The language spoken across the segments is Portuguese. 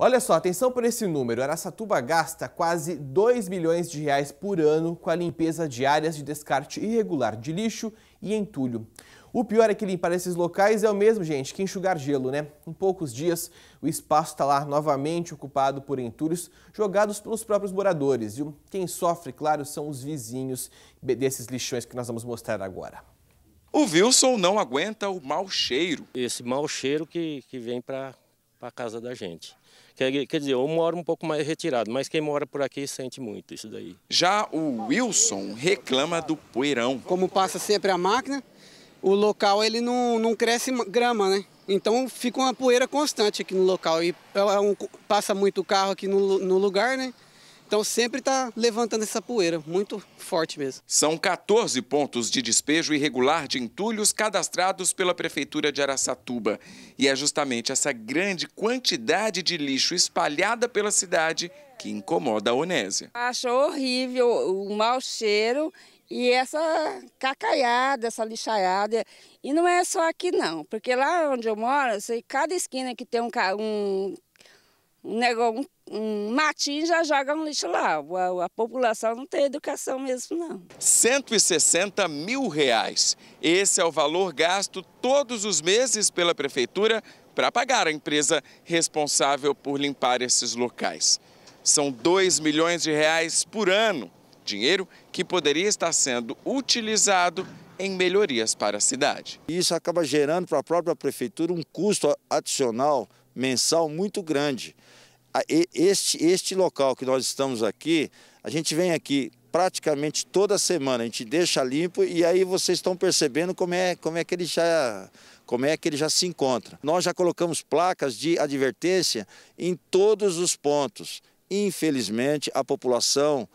Olha só, atenção por esse número. Aracatuba gasta quase 2 milhões de reais por ano com a limpeza de áreas de descarte irregular de lixo e entulho. O pior é que limpar esses locais é o mesmo, gente, que enxugar gelo, né? Em poucos dias, o espaço está lá novamente ocupado por entulhos jogados pelos próprios moradores. E Quem sofre, claro, são os vizinhos desses lixões que nós vamos mostrar agora. O Wilson não aguenta o mau cheiro. Esse mau cheiro que, que vem para para casa da gente. Quer, quer, dizer, eu moro um pouco mais retirado, mas quem mora por aqui sente muito isso daí. Já o Wilson reclama do poeirão. Como passa sempre a máquina, o local ele não, não cresce grama, né? Então fica uma poeira constante aqui no local. E é, é passa muito carro aqui no, no lugar, né? Então sempre está levantando essa poeira, muito forte mesmo. São 14 pontos de despejo irregular de entulhos cadastrados pela Prefeitura de Araçatuba. E é justamente essa grande quantidade de lixo espalhada pela cidade que incomoda a Onésia. Acho horrível o mau cheiro e essa cacaiada, essa lixaiada. E não é só aqui não, porque lá onde eu moro, sei, cada esquina que tem um, um, um negócio, um um matinho já joga um lixo lá. A, a, população não tem educação mesmo, não. 160 mil reais. Esse é o valor gasto todos os meses pela prefeitura para pagar a empresa responsável por limpar esses locais. São 2 milhões de reais por ano. Dinheiro que poderia estar sendo utilizado em melhorias para a cidade. Isso acaba gerando para a própria prefeitura um custo adicional mensal muito grande este, este local que nós estamos aqui, a gente vem aqui praticamente toda semana, a gente deixa limpo e aí vocês estão percebendo como é, como é que ele já como é que ele já se encontra. Nós já colocamos placas de advertência em todos os pontos. Infelizmente, a população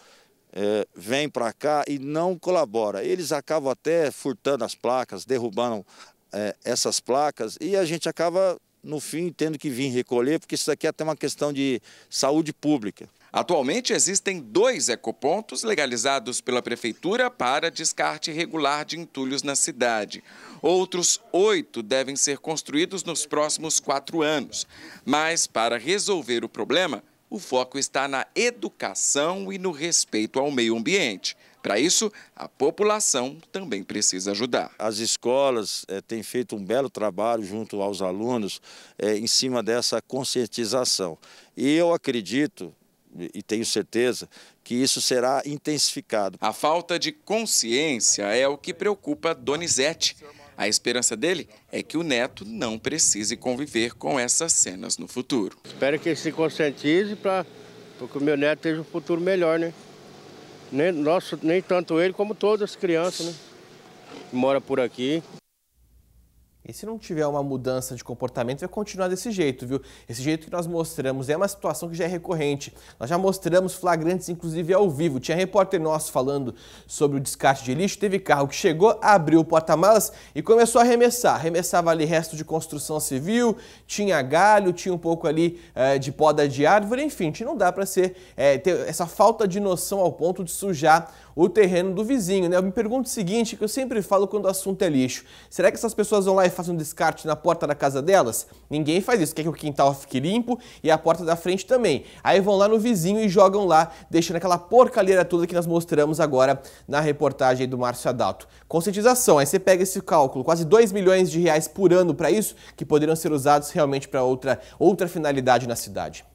é, vem para cá e não colabora. Eles acabam até furtando as placas, derrubando é, essas placas e a gente acaba no fim tendo que vir recolher, porque isso aqui é até uma questão de saúde pública. Atualmente existem dois ecopontos legalizados pela Prefeitura para descarte regular de entulhos na cidade. Outros oito devem ser construídos nos próximos quatro anos. Mas, para resolver o problema, o foco está na educação e no respeito ao meio ambiente. Para isso, a população também precisa ajudar. As escolas é, têm feito um belo trabalho junto aos alunos é, em cima dessa conscientização. E eu acredito, e tenho certeza que isso será intensificado. A falta de consciência é o que preocupa Donizete. A esperança dele é que o neto não precise conviver com essas cenas no futuro. Espero que ele se conscientize para que o meu neto tenha um futuro melhor, né? nem, nosso, nem tanto ele como todas as crianças, né? Que mora por aqui. E se não tiver uma mudança de comportamento, vai continuar desse jeito, viu? Esse jeito que nós mostramos é uma situação que já é recorrente. Nós já mostramos flagrantes, inclusive ao vivo. Tinha repórter nosso falando sobre o descarte de lixo. Teve carro que chegou, abriu o porta-malas e começou a arremessar. Arremessava ali resto de construção civil, tinha galho, tinha um pouco ali é, de poda de árvore. Enfim, não dá para ser é, ter essa falta de noção ao ponto de sujar o terreno do vizinho, né? Eu me pergunto o seguinte, que eu sempre falo quando o assunto é lixo. Será que essas pessoas vão lá e faz um descarte na porta da casa delas? Ninguém faz isso, quer que o quintal fique limpo e a porta da frente também. Aí vão lá no vizinho e jogam lá, deixando aquela porcalheira toda que nós mostramos agora na reportagem do Márcio Adalto. Conscientização, aí você pega esse cálculo, quase 2 milhões de reais por ano para isso, que poderiam ser usados realmente para outra, outra finalidade na cidade.